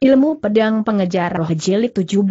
Ilmu Pedang Pengejar Roh Jelit 17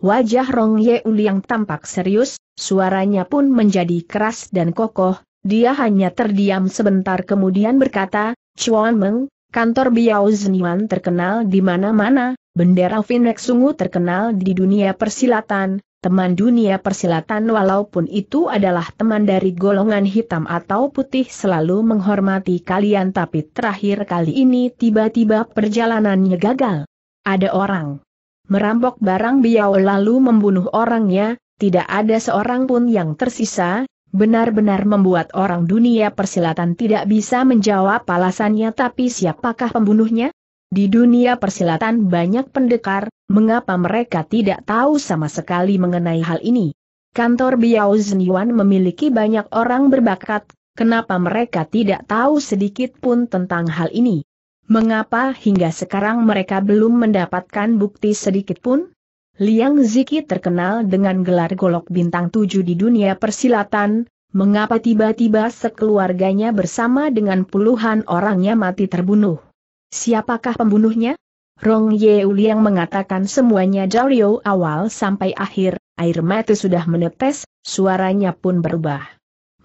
Wajah Rong Ye yang tampak serius, suaranya pun menjadi keras dan kokoh, dia hanya terdiam sebentar kemudian berkata, Chuan Meng, kantor Biao Zenian terkenal di mana-mana, bendera Phoenix sungguh terkenal di dunia persilatan, teman dunia persilatan walaupun itu adalah teman dari golongan hitam atau putih selalu menghormati kalian tapi terakhir kali ini tiba-tiba perjalanannya gagal. Ada orang merampok barang biau lalu membunuh orangnya, tidak ada seorang pun yang tersisa, benar-benar membuat orang dunia persilatan tidak bisa menjawab alasannya tapi siapakah pembunuhnya? Di dunia persilatan banyak pendekar, mengapa mereka tidak tahu sama sekali mengenai hal ini? Kantor Biao Zhenyuan memiliki banyak orang berbakat, kenapa mereka tidak tahu sedikit pun tentang hal ini? Mengapa hingga sekarang mereka belum mendapatkan bukti sedikit pun? Liang Ziki terkenal dengan gelar golok bintang tujuh di dunia persilatan, mengapa tiba-tiba sekeluarganya bersama dengan puluhan orangnya mati terbunuh? Siapakah pembunuhnya? Rong Ye Uliang mengatakan semuanya dari awal sampai akhir, air mata sudah menetes, suaranya pun berubah.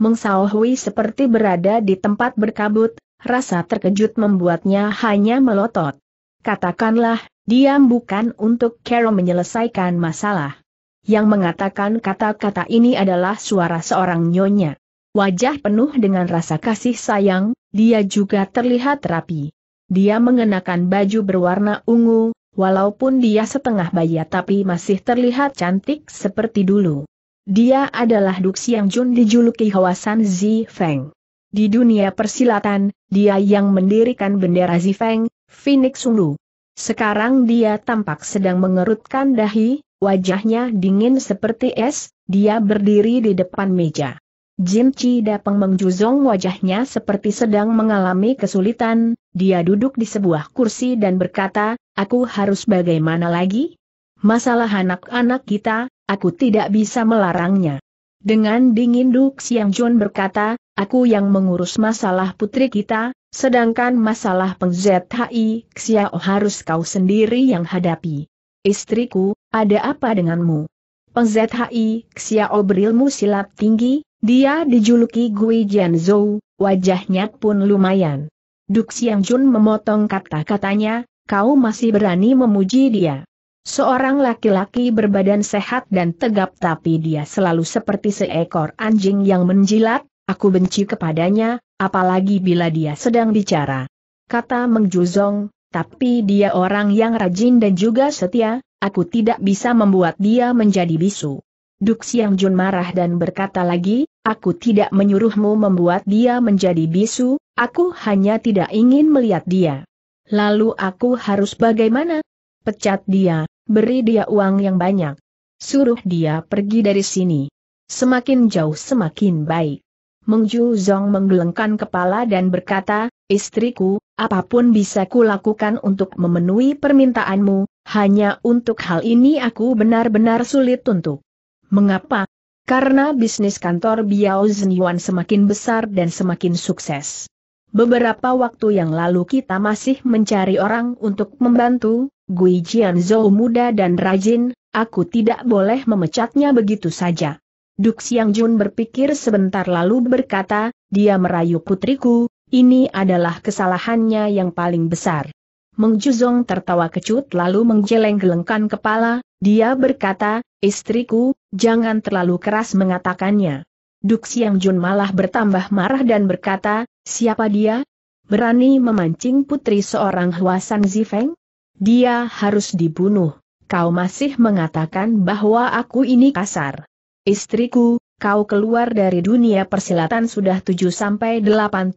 Mengsao Hui seperti berada di tempat berkabut, rasa terkejut membuatnya hanya melotot. Katakanlah, diam bukan untuk Carol menyelesaikan masalah. Yang mengatakan kata-kata ini adalah suara seorang nyonya. Wajah penuh dengan rasa kasih sayang, dia juga terlihat rapi. Dia mengenakan baju berwarna ungu, walaupun dia setengah bayi tapi masih terlihat cantik seperti dulu. Dia adalah Duk Siang Jun dijuluki Hawasan Zi Feng. Di dunia persilatan, dia yang mendirikan bendera Zi Feng, Phoenix Sulu. Sekarang dia tampak sedang mengerutkan dahi, wajahnya dingin seperti es, dia berdiri di depan meja. Jim Chi Dapeng mengjuzong wajahnya seperti sedang mengalami kesulitan, dia duduk di sebuah kursi dan berkata, aku harus bagaimana lagi? Masalah anak-anak kita, aku tidak bisa melarangnya. Dengan dingin Duk Siang Jun berkata, aku yang mengurus masalah putri kita, sedangkan masalah peng-ZHI Xiao harus kau sendiri yang hadapi. Istriku, ada apa denganmu? Peng-ZHI Xiao berilmu silat tinggi, dia dijuluki Gui Jianzhou, wajahnya pun lumayan. Duk Xiang Jun memotong kata-katanya, kau masih berani memuji dia. Seorang laki-laki berbadan sehat dan tegap tapi dia selalu seperti seekor anjing yang menjilat, aku benci kepadanya, apalagi bila dia sedang bicara. Kata Meng Juzong, tapi dia orang yang rajin dan juga setia, aku tidak bisa membuat dia menjadi bisu. Duk Xiang Jun marah dan berkata lagi, Aku tidak menyuruhmu membuat dia menjadi bisu, aku hanya tidak ingin melihat dia. Lalu aku harus bagaimana? Pecat dia, beri dia uang yang banyak. Suruh dia pergi dari sini. Semakin jauh semakin baik. Mengju Ju Zong menggelengkan kepala dan berkata, Istriku, apapun bisa kulakukan untuk memenuhi permintaanmu, hanya untuk hal ini aku benar-benar sulit untuk. Mengapa, karena bisnis kantor Biao Zhenyuan semakin besar dan semakin sukses. Beberapa waktu yang lalu kita masih mencari orang untuk membantu, Gui Jianzhou muda dan rajin, aku tidak boleh memecatnya begitu saja. Duk Siang Jun berpikir sebentar lalu berkata, dia merayu putriku, ini adalah kesalahannya yang paling besar. Meng Juzong tertawa kecut lalu menggeleng-gelengkan kepala, dia berkata, istriku, jangan terlalu keras mengatakannya. Duk Siang Jun malah bertambah marah dan berkata, siapa dia? Berani memancing putri seorang Huasan Zifeng? Dia harus dibunuh. Kau masih mengatakan bahwa aku ini kasar. Istriku, kau keluar dari dunia persilatan sudah 7-8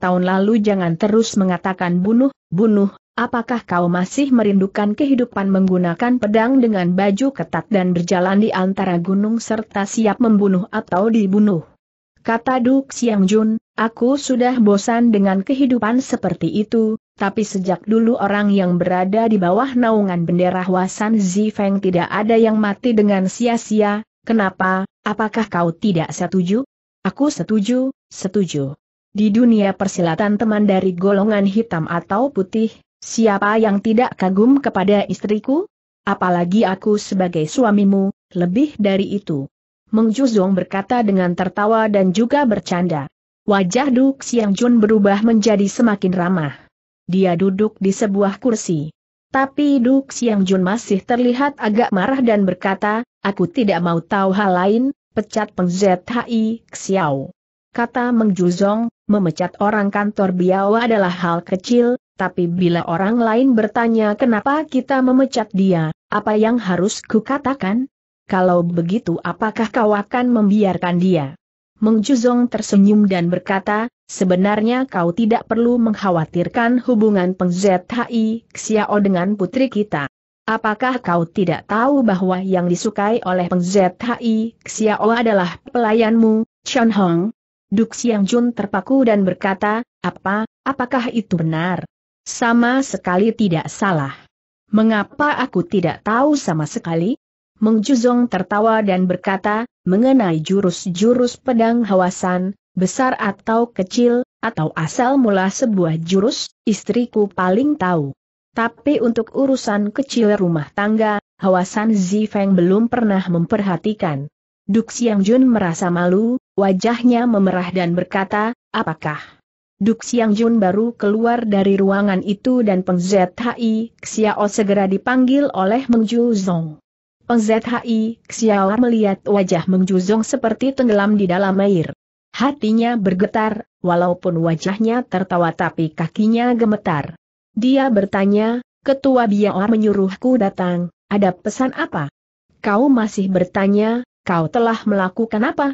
tahun lalu jangan terus mengatakan bunuh, bunuh, Apakah kau masih merindukan kehidupan menggunakan pedang dengan baju ketat dan berjalan di antara gunung serta siap membunuh atau dibunuh? Kata Duk Siang Jun, aku sudah bosan dengan kehidupan seperti itu, tapi sejak dulu orang yang berada di bawah naungan bendera Hwasan Zifeng tidak ada yang mati dengan sia-sia, kenapa, apakah kau tidak setuju? Aku setuju, setuju. Di dunia persilatan teman dari golongan hitam atau putih, Siapa yang tidak kagum kepada istriku? Apalagi aku sebagai suamimu, lebih dari itu. Meng Juzong berkata dengan tertawa dan juga bercanda. Wajah Duk Siang Jun berubah menjadi semakin ramah. Dia duduk di sebuah kursi. Tapi Duk Siang Jun masih terlihat agak marah dan berkata, aku tidak mau tahu hal lain, pecat Peng ZHI Xiao. Kata Meng Juzong, memecat orang kantor Biawa adalah hal kecil, tapi bila orang lain bertanya kenapa kita memecat dia, apa yang harus kukatakan? Kalau begitu apakah kau akan membiarkan dia? Meng tersenyum dan berkata, sebenarnya kau tidak perlu mengkhawatirkan hubungan Peng ZHI Xiao dengan putri kita. Apakah kau tidak tahu bahwa yang disukai oleh Peng ZHI Xiao adalah pelayanmu, Chen Hong? Duk Siang Jun terpaku dan berkata, apa, apakah itu benar? Sama sekali tidak salah. Mengapa aku tidak tahu sama sekali? Meng Juzong tertawa dan berkata, mengenai jurus-jurus pedang hawasan, besar atau kecil, atau asal mula sebuah jurus, istriku paling tahu. Tapi untuk urusan kecil rumah tangga, Hawasan Zifeng belum pernah memperhatikan. Duk Siang Jun merasa malu, wajahnya memerah dan berkata, apakah? Duk Siang Jun baru keluar dari ruangan itu dan Peng Zhi Xiao segera dipanggil oleh Meng Ju Zong. Peng Zhi Xiao melihat wajah Meng Ju Zong seperti tenggelam di dalam air. Hatinya bergetar, walaupun wajahnya tertawa tapi kakinya gemetar. Dia bertanya, Ketua Biao menyuruhku datang, ada pesan apa? Kau masih bertanya, kau telah melakukan apa?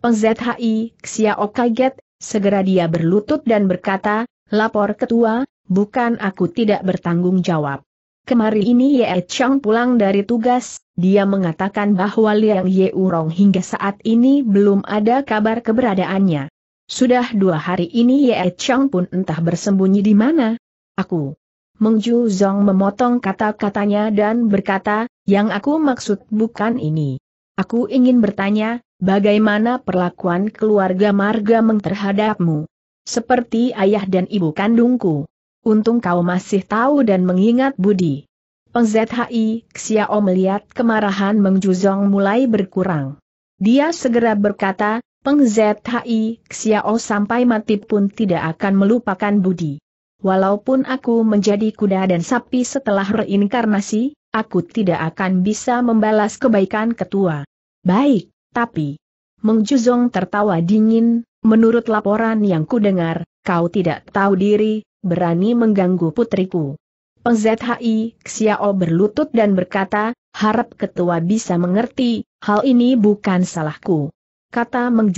ZHI, Xiao kaget, segera dia berlutut dan berkata, lapor ketua, bukan aku tidak bertanggung jawab. Kemari ini Ye Chang pulang dari tugas, dia mengatakan bahwa Liang Ye Urong hingga saat ini belum ada kabar keberadaannya. Sudah dua hari ini Ye Chang pun entah bersembunyi di mana. Aku. Meng Zong memotong kata-katanya dan berkata, yang aku maksud bukan ini. Aku ingin bertanya, bagaimana perlakuan keluarga meng terhadapmu? Seperti ayah dan ibu kandungku. Untung kau masih tahu dan mengingat budi. Peng ZHI Xiao melihat kemarahan Meng Juzong mulai berkurang. Dia segera berkata, Peng ZHI Xiao sampai mati pun tidak akan melupakan budi. Walaupun aku menjadi kuda dan sapi setelah reinkarnasi, aku tidak akan bisa membalas kebaikan ketua. Baik, tapi... Meng tertawa dingin, menurut laporan yang kudengar, kau tidak tahu diri, berani mengganggu putriku. Peng ZHI, Xiao berlutut dan berkata, harap ketua bisa mengerti, hal ini bukan salahku. Kata Meng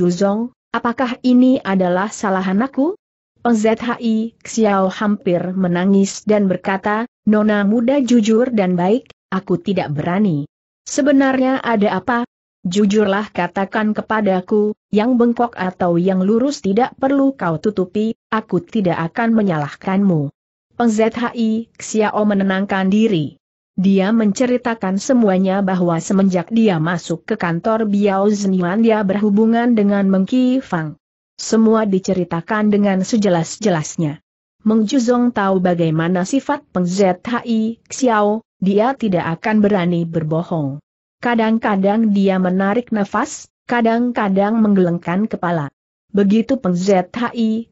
apakah ini adalah salah anakku? OZHI Xiao hampir menangis dan berkata, Nona muda jujur dan baik, aku tidak berani. Sebenarnya ada apa? Jujurlah katakan kepadaku, yang bengkok atau yang lurus tidak perlu kau tutupi, aku tidak akan menyalahkanmu. Peng ZHI Xiao menenangkan diri. Dia menceritakan semuanya bahwa semenjak dia masuk ke kantor Biao Zhenyuan, dia berhubungan dengan Mengki Fang. Semua diceritakan dengan sejelas-jelasnya. Meng Juzong tahu bagaimana sifat Peng Zhi Xiao, dia tidak akan berani berbohong. Kadang-kadang dia menarik nafas, kadang-kadang menggelengkan kepala. Begitu Peng Zhi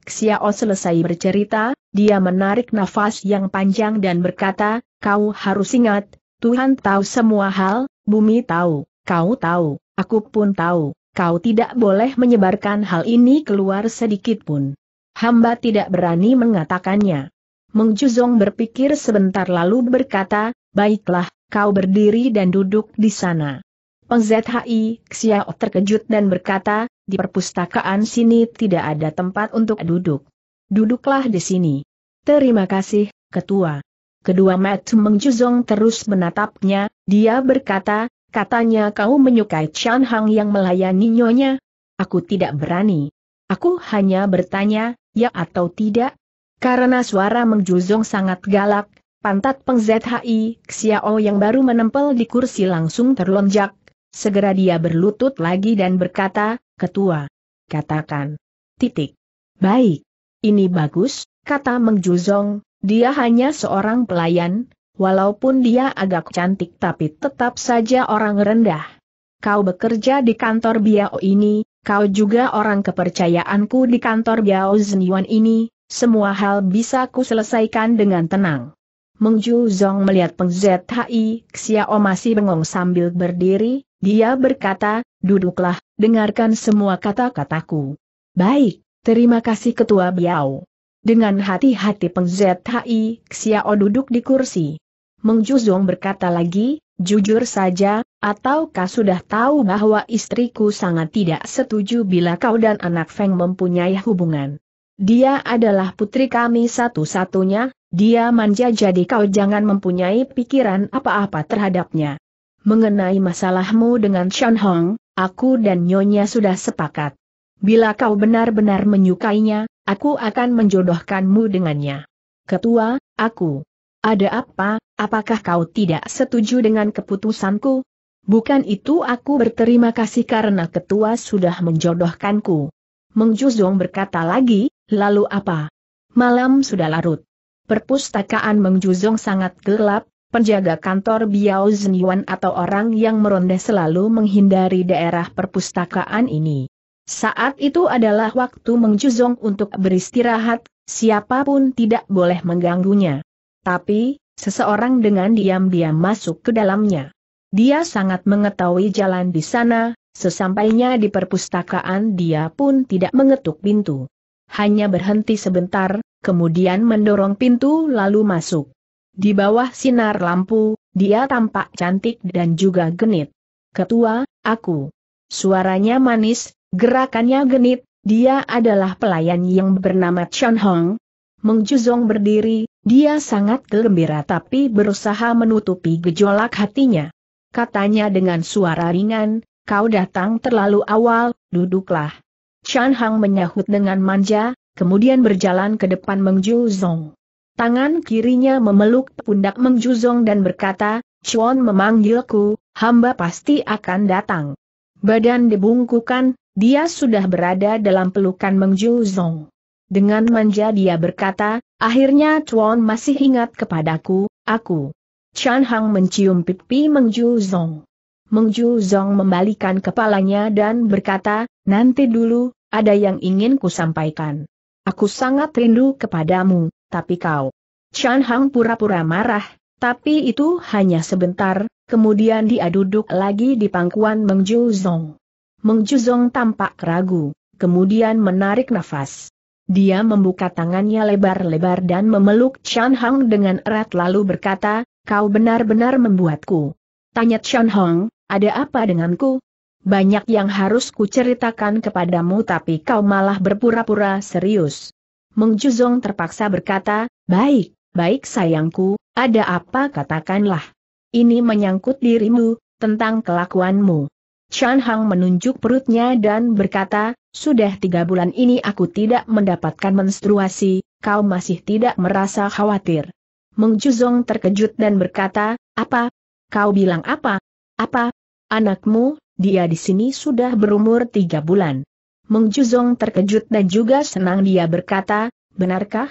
Xiao selesai bercerita, dia menarik nafas yang panjang dan berkata, kau harus ingat, Tuhan tahu semua hal, bumi tahu, kau tahu, aku pun tahu, Kau tidak boleh menyebarkan hal ini keluar sedikit pun. Hamba tidak berani mengatakannya. Mengjuzong berpikir sebentar lalu berkata, baiklah, kau berdiri dan duduk di sana. Peng ZHI Xiao terkejut dan berkata, di perpustakaan sini tidak ada tempat untuk duduk. Duduklah di sini. Terima kasih, Ketua. Kedua Matu Mengjuzong terus menatapnya, dia berkata, Katanya kau menyukai Chan Hang yang melayani nyonya? Aku tidak berani. Aku hanya bertanya, ya atau tidak? Karena suara mengjuzong sangat galak, pantat Peng ZHI, Xiao yang baru menempel di kursi langsung terlonjak. Segera dia berlutut lagi dan berkata, Ketua, katakan. Titik. Baik. Ini bagus, kata Mengjuzong, dia hanya seorang pelayan, Walaupun dia agak cantik tapi tetap saja orang rendah. Kau bekerja di kantor Biao ini, kau juga orang kepercayaanku di kantor Biao Zenyuan ini, semua hal bisa ku selesaikan dengan tenang. Meng Ju Zong melihat Peng Zhi Xiao masih bengong sambil berdiri, dia berkata, duduklah, dengarkan semua kata-kataku. Baik, terima kasih Ketua Biao. Dengan hati-hati Peng Zhi Xiao duduk di kursi. Meng Juzong berkata lagi, jujur saja, ataukah sudah tahu bahwa istriku sangat tidak setuju bila kau dan anak Feng mempunyai hubungan. Dia adalah putri kami satu-satunya, dia manja jadi kau jangan mempunyai pikiran apa-apa terhadapnya. Mengenai masalahmu dengan Sean Hong, aku dan Nyonya sudah sepakat. Bila kau benar-benar menyukainya, aku akan menjodohkanmu dengannya. Ketua, aku ada apa, apakah kau tidak setuju dengan keputusanku? Bukan itu aku berterima kasih karena ketua sudah menjodohkanku. Meng Juzong berkata lagi, lalu apa? Malam sudah larut. Perpustakaan Meng Juzong sangat gelap, penjaga kantor Biao Zhenyuan atau orang yang meronda selalu menghindari daerah perpustakaan ini. Saat itu adalah waktu Meng Juzong untuk beristirahat, siapapun tidak boleh mengganggunya. Tapi, seseorang dengan diam-diam masuk ke dalamnya. Dia sangat mengetahui jalan di sana, sesampainya di perpustakaan dia pun tidak mengetuk pintu. Hanya berhenti sebentar, kemudian mendorong pintu lalu masuk. Di bawah sinar lampu, dia tampak cantik dan juga genit. Ketua, aku. Suaranya manis, gerakannya genit, dia adalah pelayan yang bernama Chon Hong. Meng berdiri, dia sangat gembira tapi berusaha menutupi gejolak hatinya. Katanya dengan suara ringan, kau datang terlalu awal, duduklah. Chan Hang menyahut dengan manja, kemudian berjalan ke depan Meng Zong. Tangan kirinya memeluk pundak Meng Zong dan berkata, Chuan memanggilku, hamba pasti akan datang. Badan dibungkukan, dia sudah berada dalam pelukan Meng Zong. Dengan manja dia berkata, akhirnya Chuan masih ingat kepadaku, aku. Chan Hang mencium pipi Meng Ju Zong. Meng Ju Zong membalikan kepalanya dan berkata, nanti dulu, ada yang ingin ku sampaikan. Aku sangat rindu kepadamu, tapi kau. Chan Hang pura-pura marah, tapi itu hanya sebentar, kemudian dia duduk lagi di pangkuan Meng Ju Zong. Meng Ju Zong tampak ragu, kemudian menarik nafas. Dia membuka tangannya lebar-lebar dan memeluk Chan Hong dengan erat lalu berkata, kau benar-benar membuatku. Tanya Chan Hong, ada apa denganku? Banyak yang harus kuceritakan kepadamu tapi kau malah berpura-pura serius. Meng Juzong terpaksa berkata, baik, baik sayangku, ada apa katakanlah. Ini menyangkut dirimu, tentang kelakuanmu. Chan Hong menunjuk perutnya dan berkata, sudah tiga bulan ini aku tidak mendapatkan menstruasi, kau masih tidak merasa khawatir. Meng terkejut dan berkata, apa? Kau bilang apa? Apa? Anakmu, dia di sini sudah berumur tiga bulan. Meng terkejut dan juga senang dia berkata, benarkah?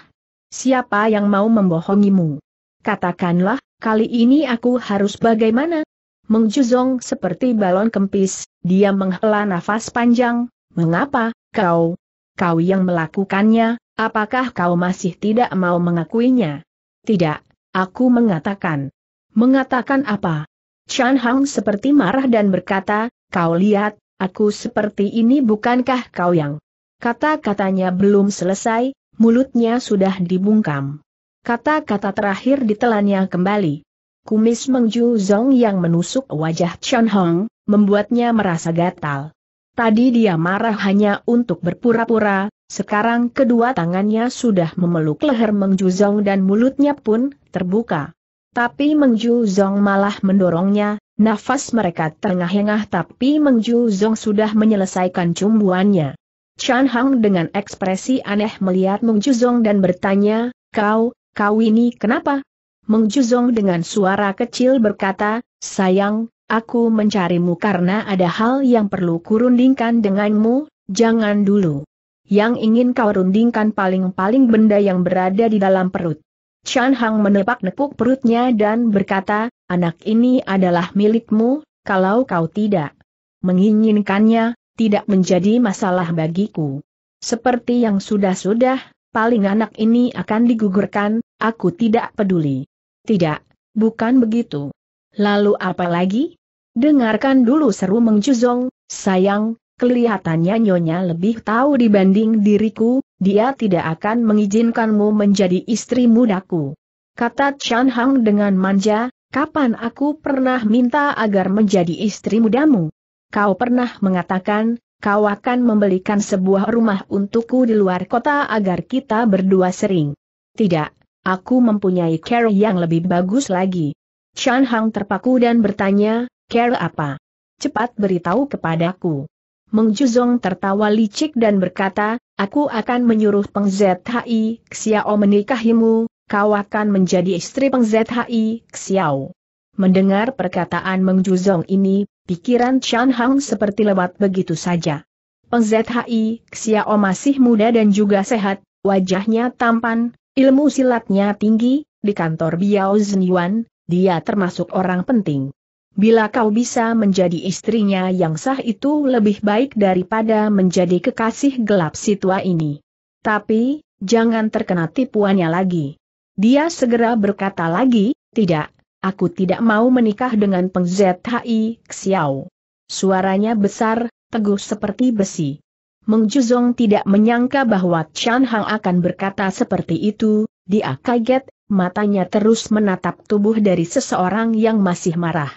Siapa yang mau membohongimu? Katakanlah, kali ini aku harus bagaimana? Mengjuzong seperti balon kempis, dia menghela nafas panjang, Mengapa, kau? Kau yang melakukannya, apakah kau masih tidak mau mengakuinya? Tidak, aku mengatakan. Mengatakan apa? Chan Hang seperti marah dan berkata, kau lihat, aku seperti ini bukankah kau yang? Kata-katanya belum selesai, mulutnya sudah dibungkam. Kata-kata terakhir ditelannya kembali. Kumis Mengju Zong yang menusuk wajah Chan Hong, membuatnya merasa gatal. Tadi dia marah hanya untuk berpura-pura, sekarang kedua tangannya sudah memeluk leher Meng Juzong dan mulutnya pun terbuka. Tapi Meng Juzong malah mendorongnya, nafas mereka tengah engah tapi Meng Juzong sudah menyelesaikan cumbuannya. Chan Hang dengan ekspresi aneh melihat Meng Juzong dan bertanya, kau, kau ini kenapa? Meng Juzong dengan suara kecil berkata, sayang, Aku mencarimu karena ada hal yang perlu kurundingkan denganmu, jangan dulu. Yang ingin kau rundingkan paling-paling benda yang berada di dalam perut. Chan Hang menepak-nepuk perutnya dan berkata, anak ini adalah milikmu, kalau kau tidak menginginkannya, tidak menjadi masalah bagiku. Seperti yang sudah-sudah, paling anak ini akan digugurkan, aku tidak peduli. Tidak, bukan begitu. Lalu apa lagi? Dengarkan dulu seru Mengjuzong, sayang, kelihatannya Nyonya lebih tahu dibanding diriku, dia tidak akan mengizinkanmu menjadi istri mudaku. Kata Chan Hang dengan manja, kapan aku pernah minta agar menjadi istri mudamu? Kau pernah mengatakan, kau akan membelikan sebuah rumah untukku di luar kota agar kita berdua sering. Tidak, aku mempunyai care yang lebih bagus lagi. Chan Hang terpaku dan bertanya, Care apa? Cepat beritahu kepadaku. Meng tertawa licik dan berkata, aku akan menyuruh Peng ZHI Xiao menikahimu, kau akan menjadi istri Peng ZHI Xiao. Mendengar perkataan Meng ini, pikiran Chan Hang seperti lewat begitu saja. Peng ZHI Xiao masih muda dan juga sehat, wajahnya tampan, ilmu silatnya tinggi, di kantor Biao Zhenyuan, dia termasuk orang penting. Bila kau bisa menjadi istrinya yang sah itu lebih baik daripada menjadi kekasih gelap si tua ini. Tapi, jangan terkena tipuannya lagi. Dia segera berkata lagi, tidak, aku tidak mau menikah dengan Peng Zhi Xiao. Suaranya besar, teguh seperti besi. Meng Juzong tidak menyangka bahwa Chan Hang akan berkata seperti itu, dia kaget, matanya terus menatap tubuh dari seseorang yang masih marah.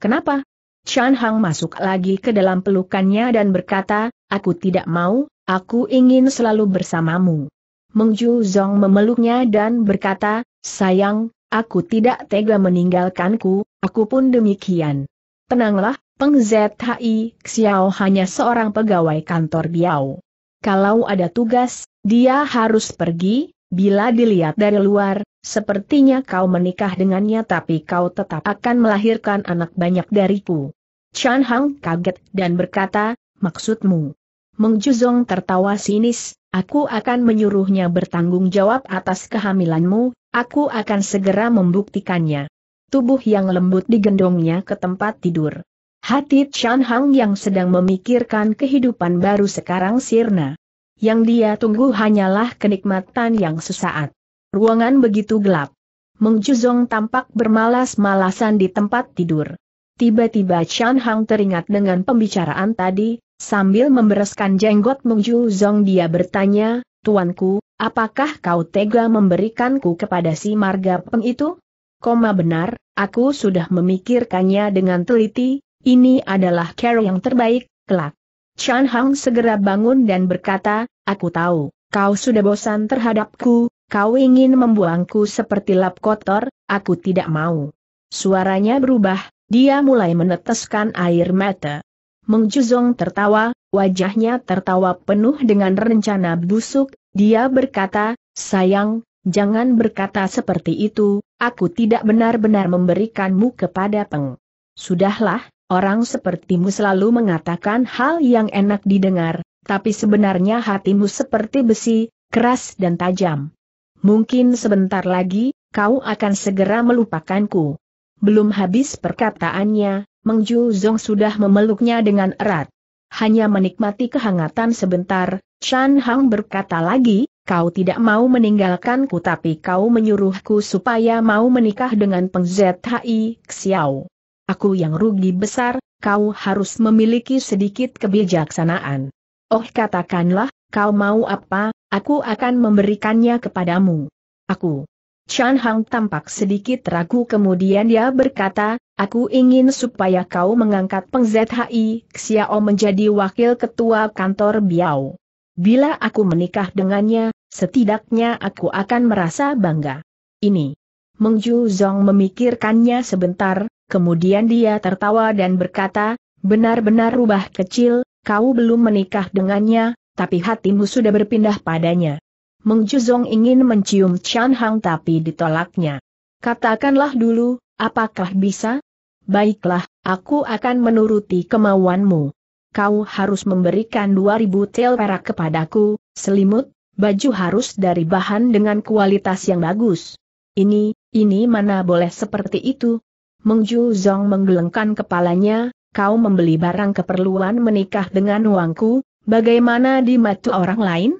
Kenapa? Chan Hang masuk lagi ke dalam pelukannya dan berkata, aku tidak mau, aku ingin selalu bersamamu. Meng Ju Zong memeluknya dan berkata, sayang, aku tidak tega meninggalkanku, aku pun demikian. Tenanglah, Peng Zhi Xiao hanya seorang pegawai kantor Biao. Kalau ada tugas, dia harus pergi, Bila dilihat dari luar, sepertinya kau menikah dengannya tapi kau tetap akan melahirkan anak banyak dariku. Chan Hang kaget dan berkata, maksudmu. Meng Juzong tertawa sinis, aku akan menyuruhnya bertanggung jawab atas kehamilanmu, aku akan segera membuktikannya. Tubuh yang lembut digendongnya ke tempat tidur. Hati Chan Hang yang sedang memikirkan kehidupan baru sekarang sirna. Yang dia tunggu hanyalah kenikmatan yang sesaat. Ruangan begitu gelap. Meng Juzong tampak bermalas-malasan di tempat tidur. Tiba-tiba Chan Hang teringat dengan pembicaraan tadi, sambil membereskan jenggot Meng Juzong dia bertanya, Tuanku, apakah kau tega memberikanku kepada si marga peng itu? Koma benar, aku sudah memikirkannya dengan teliti, ini adalah cara yang terbaik, kelak. Chan Hang segera bangun dan berkata, aku tahu, kau sudah bosan terhadapku, kau ingin membuangku seperti lap kotor, aku tidak mau. Suaranya berubah, dia mulai meneteskan air mata. Meng Juzong tertawa, wajahnya tertawa penuh dengan rencana busuk, dia berkata, sayang, jangan berkata seperti itu, aku tidak benar-benar memberikanmu kepada Peng. Sudahlah, Orang sepertimu selalu mengatakan hal yang enak didengar, tapi sebenarnya hatimu seperti besi, keras dan tajam. Mungkin sebentar lagi, kau akan segera melupakanku. Belum habis perkataannya, Meng Ju Zong sudah memeluknya dengan erat. Hanya menikmati kehangatan sebentar, Shan Hang berkata lagi, kau tidak mau meninggalkanku tapi kau menyuruhku supaya mau menikah dengan Peng Zhi Xiao. Aku yang rugi besar, kau harus memiliki sedikit kebijaksanaan. Oh katakanlah, kau mau apa, aku akan memberikannya kepadamu. Aku. Chan Hang tampak sedikit ragu kemudian dia berkata, aku ingin supaya kau mengangkat Peng ZHI Xiao menjadi wakil ketua kantor Biao. Bila aku menikah dengannya, setidaknya aku akan merasa bangga. Ini. Meng Zong memikirkannya sebentar, Kemudian dia tertawa dan berkata, benar-benar rubah kecil, kau belum menikah dengannya, tapi hatimu sudah berpindah padanya. Meng ingin mencium Chan Hang tapi ditolaknya. Katakanlah dulu, apakah bisa? Baiklah, aku akan menuruti kemauanmu. Kau harus memberikan 2000 tel perak kepadaku, selimut, baju harus dari bahan dengan kualitas yang bagus. Ini, ini mana boleh seperti itu, Meng Zong menggelengkan kepalanya, kau membeli barang keperluan menikah dengan uangku, bagaimana di mata orang lain?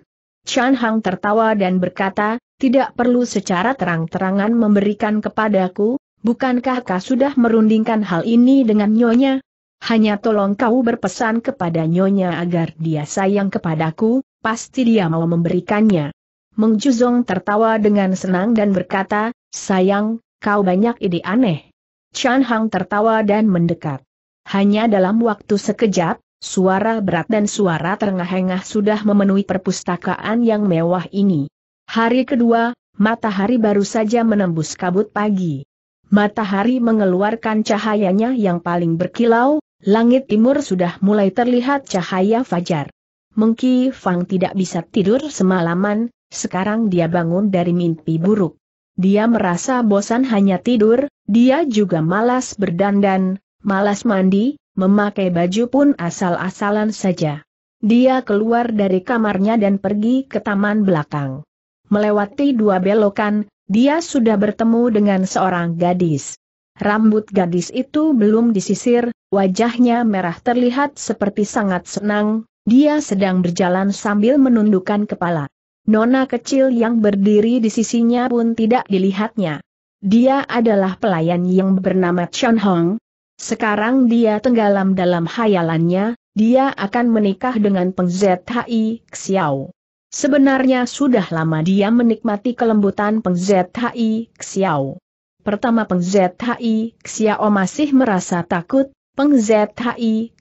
Chan Hang tertawa dan berkata, tidak perlu secara terang-terangan memberikan kepadaku, bukankah kau sudah merundingkan hal ini dengan nyonya? Hanya tolong kau berpesan kepada nyonya agar dia sayang kepadaku, pasti dia mau memberikannya. Meng Zong tertawa dengan senang dan berkata, sayang, kau banyak ide aneh. Chan Hang tertawa dan mendekat. Hanya dalam waktu sekejap, suara berat dan suara terengah-engah sudah memenuhi perpustakaan yang mewah ini. Hari kedua, matahari baru saja menembus kabut pagi. Matahari mengeluarkan cahayanya yang paling berkilau, langit timur sudah mulai terlihat cahaya fajar. Mengki Fang tidak bisa tidur semalaman, sekarang dia bangun dari mimpi buruk. Dia merasa bosan hanya tidur, dia juga malas berdandan, malas mandi, memakai baju pun asal-asalan saja. Dia keluar dari kamarnya dan pergi ke taman belakang. Melewati dua belokan, dia sudah bertemu dengan seorang gadis. Rambut gadis itu belum disisir, wajahnya merah terlihat seperti sangat senang, dia sedang berjalan sambil menundukkan kepala. Nona kecil yang berdiri di sisinya pun tidak dilihatnya. Dia adalah pelayan yang bernama Chon Hong. Sekarang dia tenggelam dalam hayalannya, dia akan menikah dengan Peng Zhi Xiao. Sebenarnya sudah lama dia menikmati kelembutan Peng Zhi Xiao. Pertama Peng Zhi Xiao masih merasa takut, Peng Zhi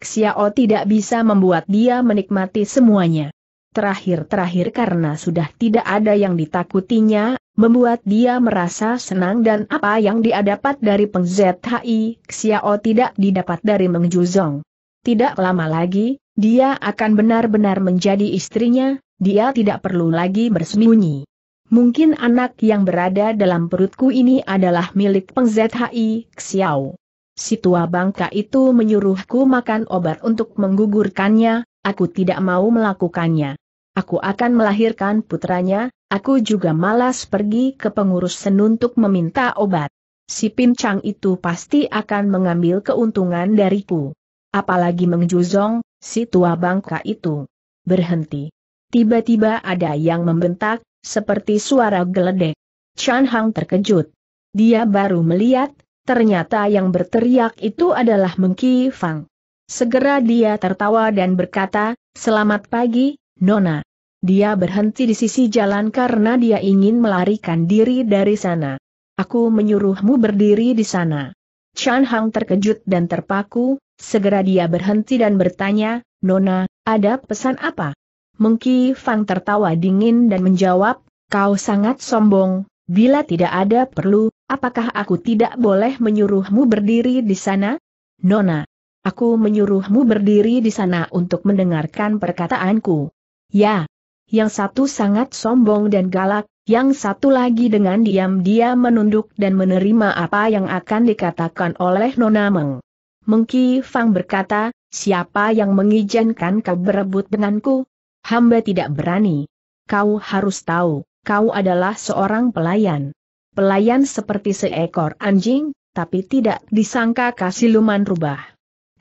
Xiao tidak bisa membuat dia menikmati semuanya. Terakhir-terakhir karena sudah tidak ada yang ditakutinya, membuat dia merasa senang dan apa yang dia dapat dari Peng ZHI, Xiao tidak didapat dari Meng Juzong. Tidak lama lagi, dia akan benar-benar menjadi istrinya, dia tidak perlu lagi bersembunyi. Mungkin anak yang berada dalam perutku ini adalah milik Peng ZHI, Xiao. Si tua bangka itu menyuruhku makan obat untuk menggugurkannya, aku tidak mau melakukannya aku akan melahirkan putranya, aku juga malas pergi ke pengurus Sen untuk meminta obat. Si pincang itu pasti akan mengambil keuntungan dariku. Apalagi mengjuzong, si tua bangka itu. Berhenti. Tiba-tiba ada yang membentak, seperti suara geledek. Chan Hang terkejut. Dia baru melihat, ternyata yang berteriak itu adalah Mengki Fang. Segera dia tertawa dan berkata, Selamat pagi, Nona. Dia berhenti di sisi jalan karena dia ingin melarikan diri dari sana. Aku menyuruhmu berdiri di sana. Chan Hang terkejut dan terpaku, segera dia berhenti dan bertanya, Nona, ada pesan apa? Mengki Fang tertawa dingin dan menjawab, kau sangat sombong, bila tidak ada perlu, apakah aku tidak boleh menyuruhmu berdiri di sana? Nona, aku menyuruhmu berdiri di sana untuk mendengarkan perkataanku. Ya, yang satu sangat sombong dan galak, yang satu lagi dengan diam-diam menunduk dan menerima apa yang akan dikatakan oleh Nona Meng. Mengki Fang berkata, siapa yang mengizinkan kau berebut denganku? Hamba tidak berani. Kau harus tahu, kau adalah seorang pelayan. Pelayan seperti seekor anjing, tapi tidak disangka kasih luman rubah.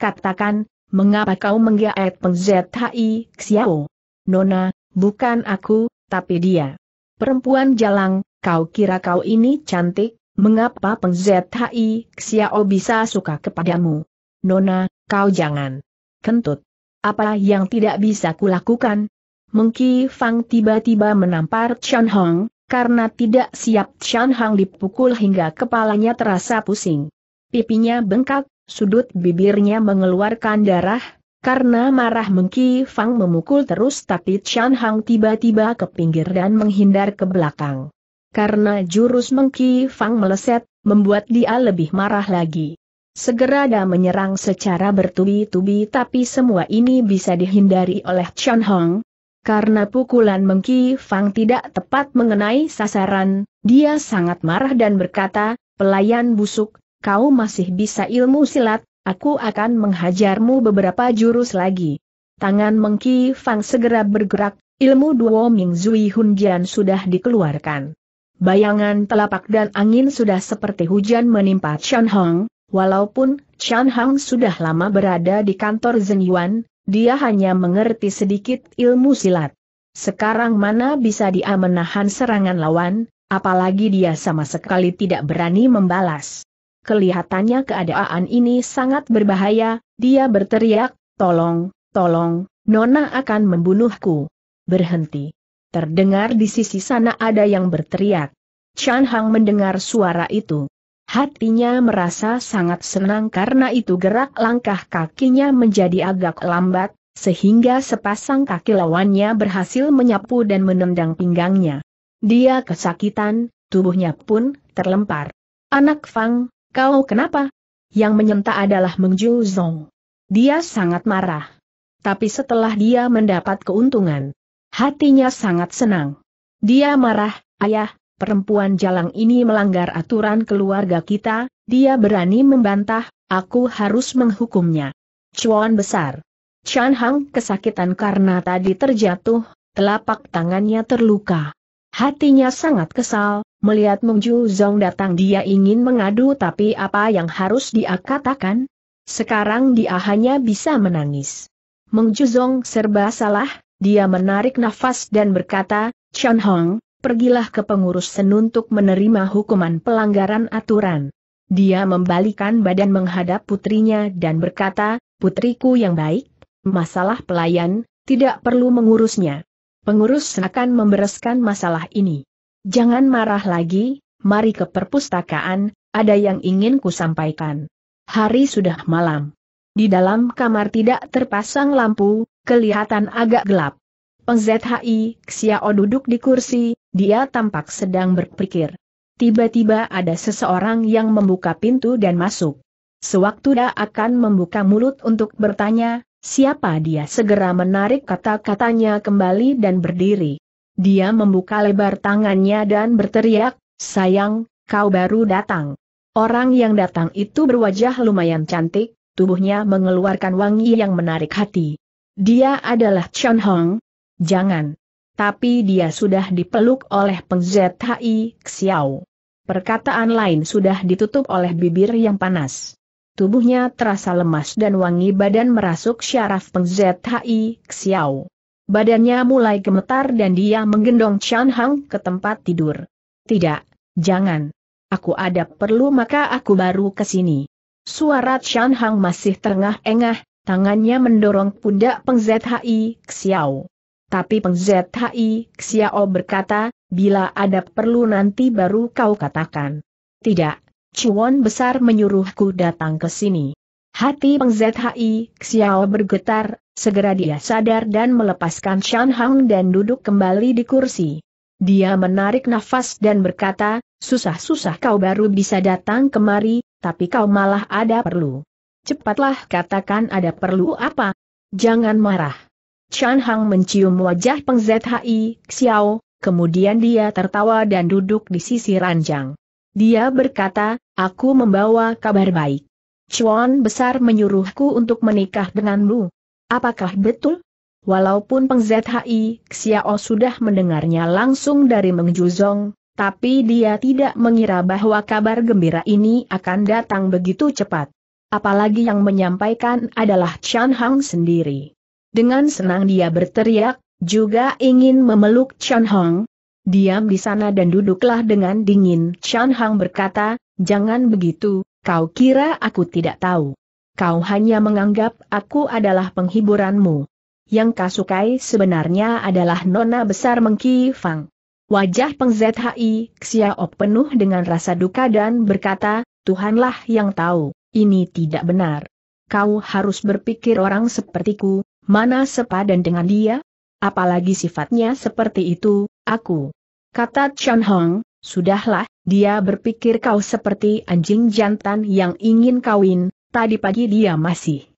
Katakan, mengapa kau menggaet pengzhi Xiao? Nona, Bukan aku, tapi dia. Perempuan jalang, kau kira kau ini cantik, mengapa Peng ZHI Xiao bisa suka kepadamu? Nona, kau jangan. Kentut. Apa yang tidak bisa kulakukan? Mengki Fang tiba-tiba menampar Chan Hong, karena tidak siap Chan Hong dipukul hingga kepalanya terasa pusing. Pipinya bengkak, sudut bibirnya mengeluarkan darah, karena marah Mengki Fang memukul terus tapi Chan Hang tiba-tiba ke pinggir dan menghindar ke belakang. Karena jurus Mengki Fang meleset, membuat dia lebih marah lagi. Segera dia menyerang secara bertubi-tubi tapi semua ini bisa dihindari oleh Chan Hong. Karena pukulan Mengki Fang tidak tepat mengenai sasaran, dia sangat marah dan berkata, pelayan busuk, kau masih bisa ilmu silat, Aku akan menghajarmu beberapa jurus lagi. Tangan Mengki Fang segera bergerak, ilmu Duo Ming Zui Hun Jian sudah dikeluarkan. Bayangan telapak dan angin sudah seperti hujan menimpa Chan Hong, walaupun Chan Hong sudah lama berada di kantor Zen Yuan, dia hanya mengerti sedikit ilmu silat. Sekarang mana bisa dia menahan serangan lawan, apalagi dia sama sekali tidak berani membalas. Kelihatannya keadaan ini sangat berbahaya, dia berteriak, tolong, tolong, Nona akan membunuhku. Berhenti. Terdengar di sisi sana ada yang berteriak. Chan Hang mendengar suara itu. Hatinya merasa sangat senang karena itu gerak langkah kakinya menjadi agak lambat, sehingga sepasang kaki lawannya berhasil menyapu dan menendang pinggangnya. Dia kesakitan, tubuhnya pun terlempar. Anak Fang, Kau kenapa? Yang menyentak adalah Meng Zong. Dia sangat marah. Tapi setelah dia mendapat keuntungan, hatinya sangat senang. Dia marah, ayah, perempuan jalang ini melanggar aturan keluarga kita, dia berani membantah, aku harus menghukumnya. Cuan besar. Chan Hang kesakitan karena tadi terjatuh, telapak tangannya terluka. Hatinya sangat kesal, Melihat Mengju Zong datang dia ingin mengadu tapi apa yang harus dia katakan? Sekarang dia hanya bisa menangis. Mengju Zong serba salah, dia menarik nafas dan berkata, Chan Hong, pergilah ke pengurus Sen untuk menerima hukuman pelanggaran aturan. Dia membalikan badan menghadap putrinya dan berkata, putriku yang baik, masalah pelayan, tidak perlu mengurusnya. Pengurus akan membereskan masalah ini. Jangan marah lagi, mari ke perpustakaan, ada yang ingin ku sampaikan. Hari sudah malam. Di dalam kamar tidak terpasang lampu, kelihatan agak gelap. Peng ZHI, Xiao duduk di kursi, dia tampak sedang berpikir. Tiba-tiba ada seseorang yang membuka pintu dan masuk. Sewaktu dia akan membuka mulut untuk bertanya, siapa dia segera menarik kata-katanya kembali dan berdiri. Dia membuka lebar tangannya dan berteriak, sayang, kau baru datang. Orang yang datang itu berwajah lumayan cantik, tubuhnya mengeluarkan wangi yang menarik hati. Dia adalah Chen Hong. Jangan. Tapi dia sudah dipeluk oleh Peng Zhi Xiao. Perkataan lain sudah ditutup oleh bibir yang panas. Tubuhnya terasa lemas dan wangi badan merasuk syaraf Peng Zhi Xiao. Badannya mulai gemetar dan dia menggendong Chan Hang ke tempat tidur. Tidak, jangan. Aku ada perlu maka aku baru ke sini. Suara Chan Hang masih terengah-engah, tangannya mendorong pundak Peng ZHI Xiao. Tapi Peng ZHI Xiao berkata, bila ada perlu nanti baru kau katakan. Tidak, Chuan besar menyuruhku datang ke sini. Hati Peng ZHI, Xiao bergetar, segera dia sadar dan melepaskan Shan Hang dan duduk kembali di kursi. Dia menarik nafas dan berkata, susah-susah kau baru bisa datang kemari, tapi kau malah ada perlu. Cepatlah katakan ada perlu apa. Jangan marah. Chan Hang mencium wajah Peng ZHI, Xiao, kemudian dia tertawa dan duduk di sisi ranjang. Dia berkata, aku membawa kabar baik. Chuan besar menyuruhku untuk menikah denganmu. Apakah betul? Walaupun Peng ZHI Xiao sudah mendengarnya langsung dari Meng Juzong, tapi dia tidak mengira bahwa kabar gembira ini akan datang begitu cepat. Apalagi yang menyampaikan adalah Chan Hang sendiri. Dengan senang dia berteriak, juga ingin memeluk Chan Hang. Diam di sana dan duduklah dengan dingin. Chan Hang berkata, jangan begitu, Kau kira aku tidak tahu. Kau hanya menganggap aku adalah penghiburanmu. Yang kau sukai sebenarnya adalah nona besar Mengki Fang. Wajah Peng ZHI Xiaop penuh dengan rasa duka dan berkata, Tuhanlah yang tahu, ini tidak benar. Kau harus berpikir orang sepertiku, mana sepadan dengan dia? Apalagi sifatnya seperti itu, aku. Kata Chan Hong, Sudahlah, dia berpikir kau seperti anjing jantan yang ingin kawin, tadi pagi dia masih.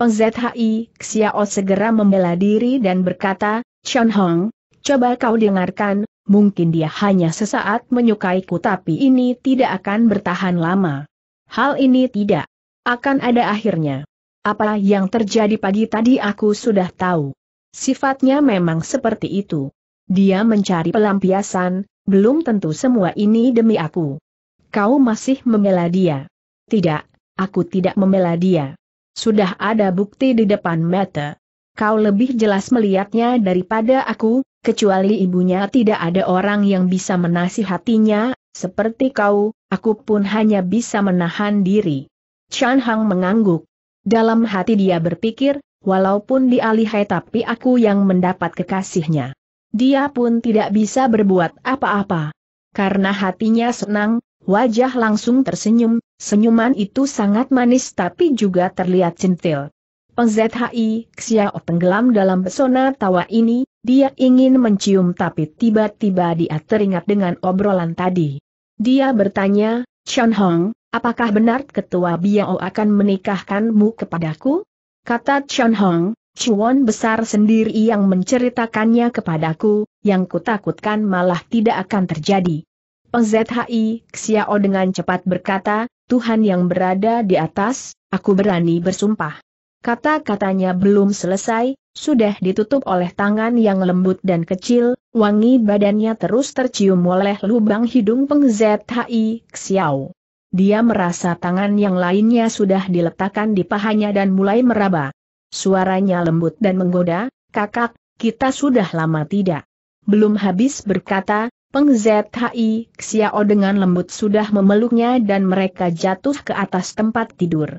Peng ZHI, Xiao segera membela diri dan berkata, Chen Hong, coba kau dengarkan, mungkin dia hanya sesaat menyukaiku tapi ini tidak akan bertahan lama. Hal ini tidak akan ada akhirnya. Apa yang terjadi pagi tadi aku sudah tahu. Sifatnya memang seperti itu. Dia mencari pelampiasan, belum tentu semua ini demi aku. Kau masih membela dia. Tidak, aku tidak membela dia. Sudah ada bukti di depan mata. Kau lebih jelas melihatnya daripada aku, kecuali ibunya tidak ada orang yang bisa menasihatinya, seperti kau, aku pun hanya bisa menahan diri. Chan Hang mengangguk. Dalam hati dia berpikir, walaupun dialihai tapi aku yang mendapat kekasihnya. Dia pun tidak bisa berbuat apa-apa. Karena hatinya senang, wajah langsung tersenyum, senyuman itu sangat manis tapi juga terlihat centil. Peng ZHI Xiao tenggelam dalam pesona tawa ini, dia ingin mencium tapi tiba-tiba dia teringat dengan obrolan tadi. Dia bertanya, Chon Hong, apakah benar ketua Biao akan menikahkanmu kepadaku? Kata Chon Hong, Cuan besar sendiri yang menceritakannya kepadaku, yang kutakutkan malah tidak akan terjadi. Pengzhi Xiao dengan cepat berkata, Tuhan yang berada di atas, aku berani bersumpah. Kata-katanya belum selesai, sudah ditutup oleh tangan yang lembut dan kecil, wangi badannya terus tercium oleh lubang hidung Pengzhi Xiao. Dia merasa tangan yang lainnya sudah diletakkan di pahanya dan mulai meraba. Suaranya lembut dan menggoda, kakak, kita sudah lama tidak. Belum habis berkata, Peng Zhi Xiao dengan lembut sudah memeluknya dan mereka jatuh ke atas tempat tidur.